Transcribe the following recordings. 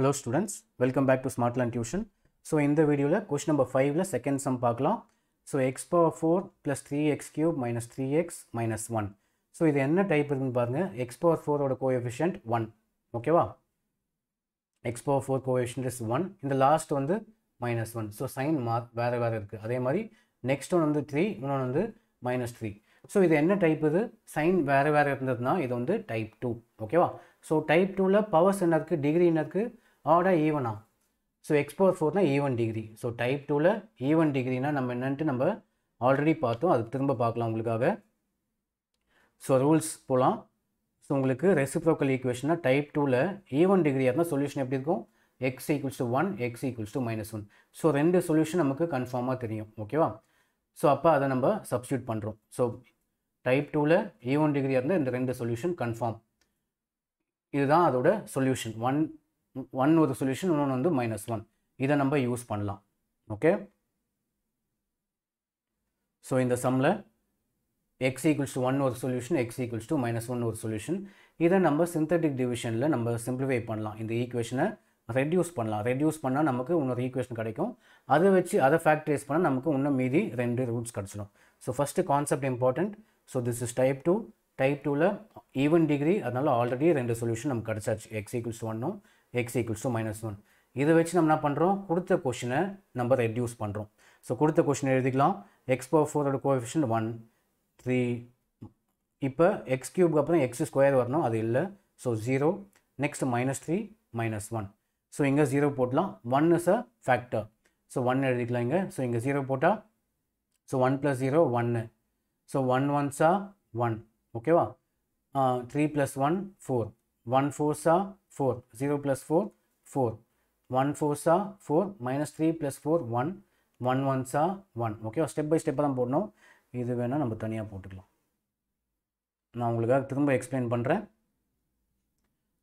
Hello students welcome back to smart land tuition so இந்த வீடியோவில் question number ஃபைவ்ல second sum பார்க்கலாம் so x power four plus three x cube minus three x minus one so இது என்ன type இருக்குன்னு பாருங்கள் x power ஃபோரோட coefficient one ஓகேவா x power four coefficient is one இந்த லாஸ்ட் வந்து minus one so sign mark வேறு வேறு இருக்குது அதே மாதிரி நெக்ஸ்ட் ஒன் வந்து த்ரீ இன்னொன்று வந்து மைனஸ் த்ரீ ஸோ இது என்ன டைப் இது சைன் வேறு வேறு இருந்ததுன்னா இது வந்து டைப் டூ ஓகேவா ஸோ டைப் டூவில் பவர்ஸ் என்ன இருக்குது டிகிரி என்ன இருக்குது ஆடா ஈவனா ஸோ எக்ஸ் பவர் ஃபோர்னால் ஈவன் டிகிரி ஸோ டைப் டூவில் ஈவன் டிகிரினா நம்ம என்னன்ட்டு நம்ம ஆல்ரெடி பார்த்தோம் அது திரும்ப பார்க்கலாம் உங்களுக்காக ஸோ ரூல்ஸ் போகலாம் ஸோ உங்களுக்கு ரெசிப்ரோக்கல் ஈக்குவேஷனாக டைப் டூவில் ஈவன் டிகிரியாக இருந்தால் சொல்யூஷன் எப்படி இருக்கும் x equals to one x equals to minus one so ரெண்டு சொல்யூஷன் நமக்கு கன்ஃபார்மாக தெரியும் ஓகேவா ஸோ அப்போ அதை நம்ம சப்ஸ்டியூட் பண்ணுறோம் ஸோ டைப் டூவில் ஈவன் டிகிரியாக இருந்தால் இந்த ரெண்டு சொல்யூஷன் கன்ஃபார்ம் இதுதான் அதோட சொல்யூஷன் ஒன் ஒன் ஒரு சொல்யூஷன் இன்னொன்று வந்து மைனஸ் ஒன் இதை நம்ம யூஸ் பண்ணலாம் ஓகே ஸோ இந்த சம்மில் எக்ஸ் ஈக்குவல்ஸ் டு ஒன் ஒரு solution x equals to minus one ஒரு சொல்யூஷன் இதை நம்ம சிந்தட்டிக் டிவிஷனில் நம்ம சிம்பிளிஃபை பண்ணலாம் இந்த ஈக்குவேஷனை ரெடியூஸ் பண்ணலாம் ரெடியூஸ் பண்ணால் நமக்கு இன்னொரு ஈக்குவேஷன் கிடைக்கும் அதை வச்சு அதை ஃபேக்டரைஸ் பண்ணால் நமக்கு இன்னும் மீதி ரெண்டு ரூட்ஸ் கிடச்சிடும் so first concept important so this is type two type டூவில் ஈவன் டிகிரி அதனால் ஆல்ரெடி ரெண்டு சொல்யூஷன் நமக்கு கிடச்சாச்சு எக்ஸ் ஈக்குவல்ஸ் ஒன்னும் x equals to minus one இதை வச்சு நம்ம என்ன பண்ணுறோம் கொடுத்த கொஷினை நம்ம ரெடியூஸ் பண்ணுறோம் ஸோ கொடுத்த கொஷினை எழுதிக்கலாம் எக்ஸ் பவர் ஃபோரோட கோஎஃபிஷியன்ட் ஒன் த்ரீ இப்போ எக்ஸ் கியூப்க்கு அப்புறம் எக்ஸ் ஸ்கொயர் வரணும் அது இல்லை so zero next minus three minus one so இங்கே ஜீரோ போடலாம் one is a factor so one எழுதிக்கலாம் இங்கே ஸோ இங்கே ஜீரோ போட்டால் ஸோ ஒன் ப்ளஸ் ஜீரோ ஒன்று ஸோ ஒன் ஒன்ஸா ஒன் ஓகேவா three plus one four 1 4 are 4, 0 plus 4, 4. 1 4 are 4, minus 3 plus 4, 1. 1 1 are 1. Okay, step by step தான் போடணும் இது வேணால் நம்ம தனியாக போட்டுக்கலாம் நான் உங்களுக்காக திரும்ப எக்ஸ்பிளைன் பண்ணுறேன்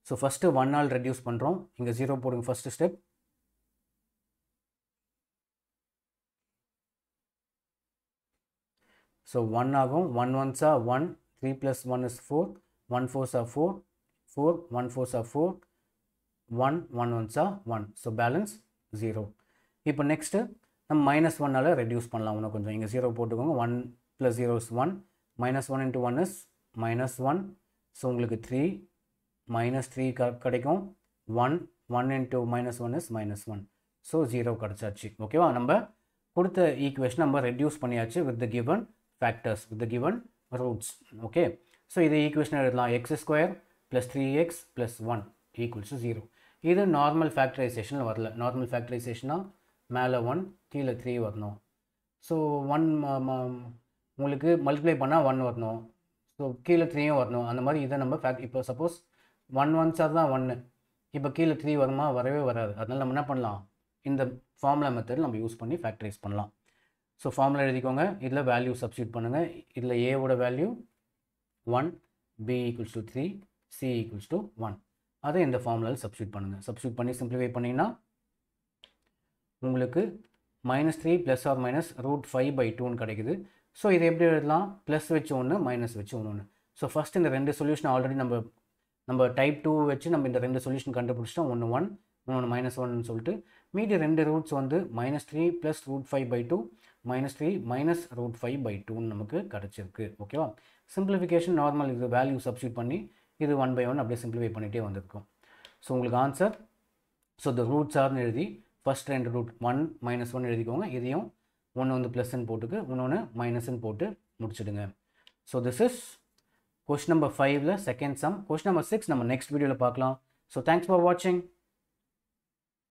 so first one all reduce பண்ணுறோம் இங்கே ஜீரோ போடுங்க ஃபஸ்ட்டு ஸ்டெப் ஸோ ஒன் ஆகும் one 1 one three plus one is four one ஃபோர்ஸாக four 4, 1 4 are 4, 1, 1 1 are 1. So, balance 0. இப்போ நெக்ஸ்ட்டு நம்ம மைனஸ் ஒன்னால் ரெடியூஸ் பண்ணலாம் இன்னும் கொஞ்சம் இங்கே ஜீரோ போட்டுக்கோங்க one plus zero is one minus one into one is minus one so உங்களுக்கு த்ரீ மைனஸ் த்ரீ க கிடைக்கும் one one minus minus one is minus one so zero okay ஓகேவா நம்ப கொடுத்த equation நம்ம ரெடியூஸ் பண்ணியாச்சு with the given factors with the given roots okay so இது equation எழுதலாம் x square plus three x plus one to 0. Zero இது normal ஃபேக்டரைசேஷனில் வரல நார்மல் ஃபேக்டரைசேஷனாக மேலே ஒன் கீழே த்ரீ வரணும் ஸோ ஒன் உங்களுக்கு multiply பண்ணால் ஒன் வரணும் ஸோ கீழே த்ரீயும் வரணும் அந்த மாதிரி இதை நம்ம ஃபேக்ட் இப்போ சப்போஸ் ஒன் 1 தான் ஒன்று இப்போ கீழே த்ரீ வருமா வரவே வராது அதனால் நம்ம என்ன பண்ணலாம் இந்த formula மெத்தட் நம்ம யூஸ் பண்ணி factorize பண்ணலாம் ஸோ ஃபார்முலா எழுதிக்கோங்க இதில் வேல்யூ சப்ஸ்டியூட் பண்ணுங்கள் இதில் ஏவோட value one B equals to three C equals to one அதை இந்த formulaல் substitute பண்ணுங்கள் substitute பண்ணி சிம்பிளிஃபை பண்ணினா உங்களுக்கு minus three plus or minus root five by டூன்னு கடைக்குது. ஸோ இதை எப்படி எழுதலாம் ப்ளஸ் வச்சு ஒன்று மைனஸ் வச்சு ஒன்று ஒன்று ஸோ ஃபஸ்ட் இந்த ரெண்டு சொல்யூஷன் ஆல்ரெடி நம்ம நம்ம டைப் டூ வச்சு நம்ம இந்த ரெண்டு சொல்யூஷன் கண்டுபிடிச்சிட்டோம் ஒன்று ஒன் இன்னொன்று மைனஸ் ஒன்னு சொல்லிட்டு மீதி ரெண்டு ரூட்ஸ் வந்து minus three plus root five by two minus three minus root five by டூன்னு நமக்கு கிடச்சிருக்கு ஓகேவா சிம்பிளிஃபிகேஷன் நார்மல் இது வேல்யூ சப்ஸ்டியூட் பண்ணி இது ஒன் பை ஒன் அப்படியே சிம்பிளிஃபை பண்ணிகிட்டே வந்திருக்கும் ஸோ உங்களுக்கு ஆன்சர் ஸோ த ரூட்ஸ் ஆர்னு எழுதி ஃபஸ்ட் ரெண்டு ரூட் ஒன் மைனஸ் ஒன் எழுதிக்கோங்க இதையும் ஒன்று வந்து ப்ளஸ்ன்னு போட்டுக்கு இன்னொன்று மைனஸ்ன்னு போட்டு முடிச்சுடுங்க so this is question number ஃபைவ்ல second sum question number six நம்ம நெக்ஸ்ட் வீடியோவில் பார்க்கலாம் ஸோ தேங்க்ஸ் ஃபார் வாட்சிங்